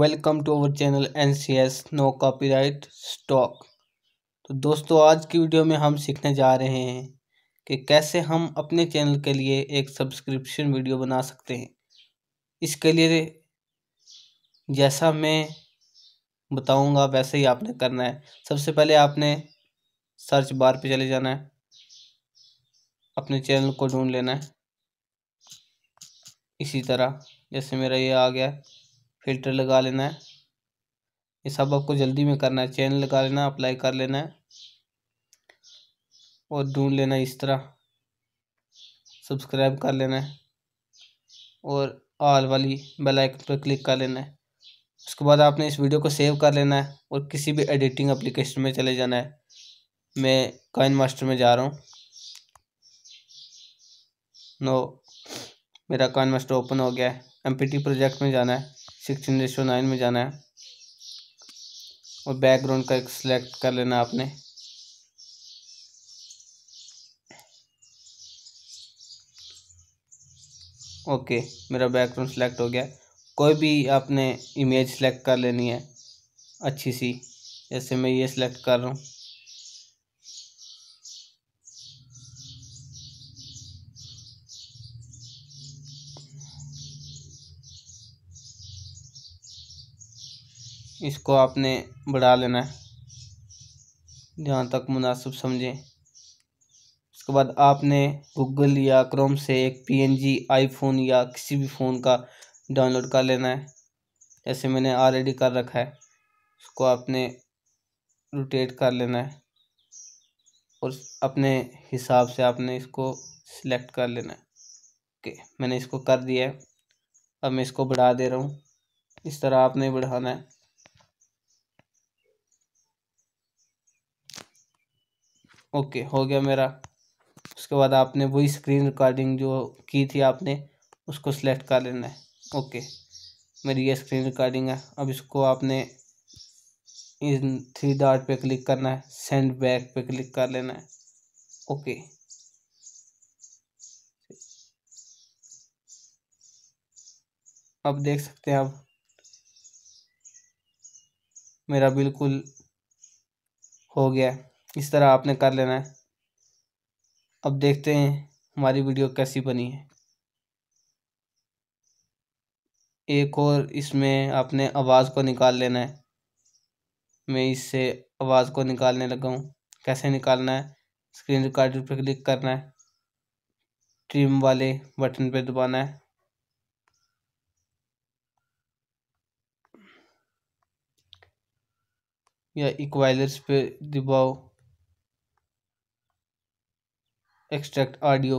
welcome to our channel N C S no copyright stock तो दोस्तों आज की वीडियो में हम सीखने जा रहे हैं कि कैसे हम अपने चैनल के लिए एक सब्सक्रिप्शन वीडियो बना सकते हैं इसके लिए जैसा मैं बताऊंगा वैसे ही आपने करना है सबसे पहले आपने सर्च बार पे चले जाना है अपने चैनल को ढूंढ लेना है इसी तरह जैसे मेरा ये आ गया है फिल्टर लगा लेना है ये सब आपको जल्दी में करना है चैनल लगा लेना अप्लाई कर लेना है और ढूंढ लेना इस तरह सब्सक्राइब कर लेना है और आल वाली बेल आइकन पर क्लिक कर लेना है उसके बाद आपने इस वीडियो को सेव कर लेना है और किसी भी एडिटिंग एप्लीकेशन में चले जाना है मैं काइन मास्टर में जा रहा हूँ नो मेरा काइन मास्टर ओपन हो गया है एम प्रोजेक्ट में जाना है सिक्सटीन रेशो नाइन में जाना है और बैकग्राउंड का एक सिलेक्ट कर लेना आपने ओके मेरा बैकग्राउंड सिलेक्ट हो गया कोई भी आपने इमेज सेलेक्ट कर लेनी है अच्छी सी जैसे मैं ये सिलेक्ट कर रहा हूँ इसको आपने बढ़ा लेना है जहाँ तक मुनासिब समझें उसके बाद आपने गूगल या क्रोम से एक पीएनजी आईफोन या किसी भी फ़ोन का डाउनलोड कर लेना है जैसे मैंने ऑलरेडी कर रखा है उसको आपने रोटेट कर लेना है और अपने हिसाब से आपने इसको सिलेक्ट कर लेना है ओके मैंने इसको कर दिया है अब मैं इसको बढ़ा दे रहा हूँ इस तरह आपने बढ़ाना है ओके हो गया मेरा उसके बाद आपने वही स्क्रीन रिकॉर्डिंग जो की थी आपने उसको सेलेक्ट कर लेना है ओके मेरी ये स्क्रीन रिकॉर्डिंग है अब इसको आपने इन थ्री डॉट पे क्लिक करना है सेंड बैक पे क्लिक कर लेना है ओके अब देख सकते हैं आप मेरा बिल्कुल हो गया इस तरह आपने कर लेना है अब देखते हैं हमारी वीडियो कैसी बनी है एक और इसमें आपने आवाज़ को निकाल लेना है मैं इससे आवाज़ को निकालने लगा हूँ कैसे निकालना है स्क्रीन रिकॉर्डर पर क्लिक करना है ट्रिम वाले बटन पर दबाना है या इक्वाइलर्स पे दबाओ एक्सट्रैक्ट ऑडियो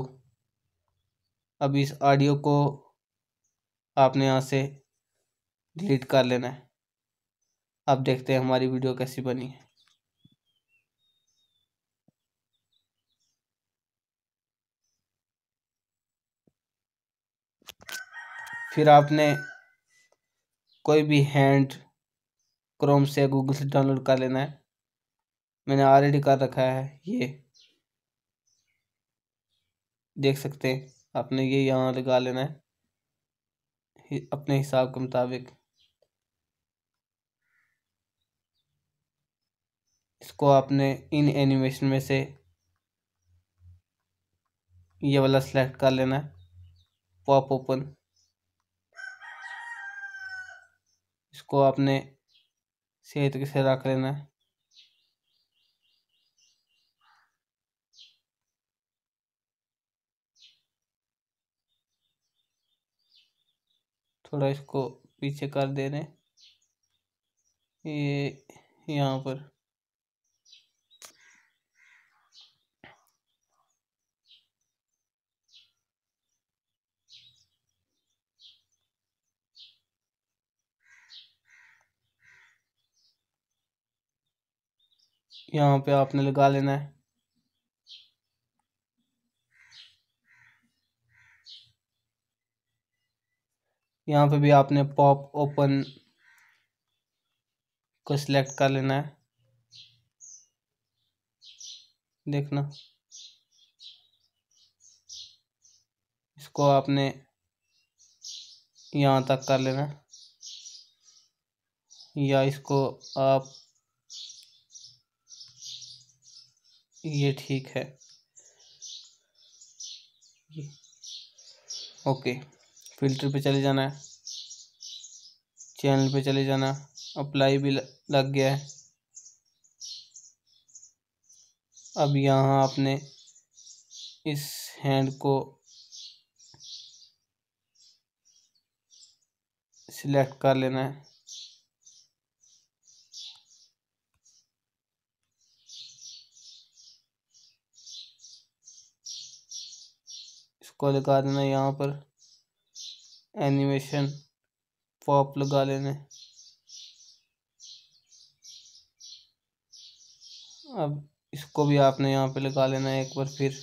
अब इस ऑडियो को आपने यहाँ से डिलीट कर लेना है अब देखते हैं हमारी वीडियो कैसी बनी है फिर आपने कोई भी हैंड क्रोम से गूगल से डाउनलोड कर लेना है मैंने ऑलरेडी कर रखा है ये देख सकते हैं आपने ये यहाँ लगा लेना है अपने हिसाब के मुताबिक इसको आपने इन एनिमेशन में से ये वाला सेलेक्ट कर लेना है पॉप ओपन इसको आपने सेहत के से रख लेना है थोड़ा इसको पीछे कर दे रहे हैं ये यहाँ पर यहाँ पे आपने लगा लेना है यहाँ पे भी आपने पॉप ओपन को सिलेक्ट कर लेना है देखना इसको आपने यहाँ तक कर लेना या इसको आप ये ठीक है ओके फिल्टर पे चले जाना है चैनल पे चले जाना अप्लाई भी लग गया है अब यहाँ आपने इस हैंड को सिलेक्ट कर लेना है इसको लगा देना यहाँ पर एनिमेशन पॉप लगा लेने अब इसको भी आपने यहाँ पे लगा लेना है एक बार फिर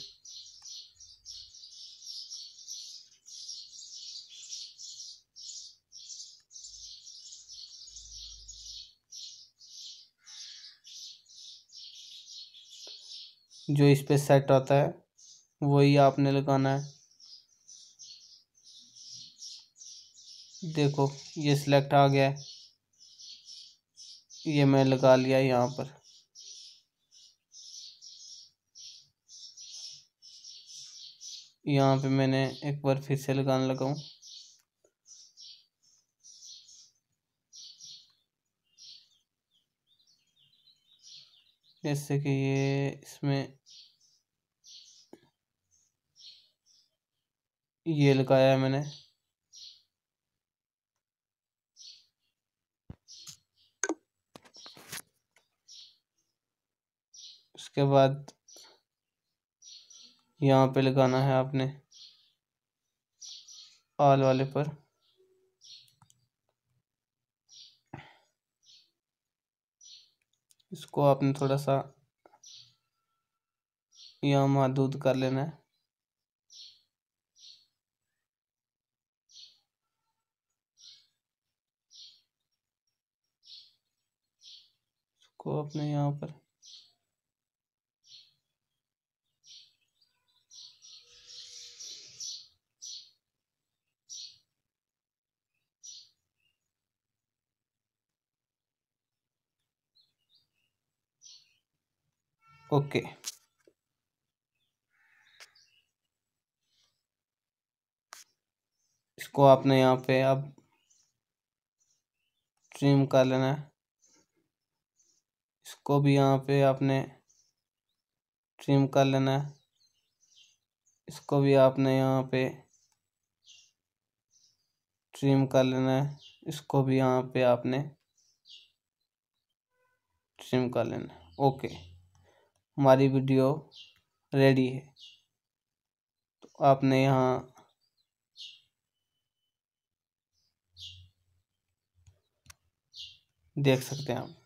जो इस पर सेट आता है वही आपने लगाना है देखो ये सिलेक्ट आ गया है ये मैं लगा लिया यहाँ पर यहाँ पे मैंने एक बार फिर से लगाने लगाऊ जैसे कि ये इसमें ये लगाया है मैंने उसके बाद यहाँ पे लगाना है आपने आल वाले पर इसको आपने थोड़ा सा यहाँ महदूद कर लेना है को अपने यहाँ पर ओके इसको आपने यहाँ पे अब ट्रिम कर लेना है इसको भी यहाँ पे आपने ट्रिम कर लेना है इसको भी आपने यहाँ पे ट्रिम कर लेना है इसको भी यहाँ पे आपने ट्रिम कर लेना है ओके हमारी वीडियो रेडी है तो आपने यहाँ देख सकते हैं आप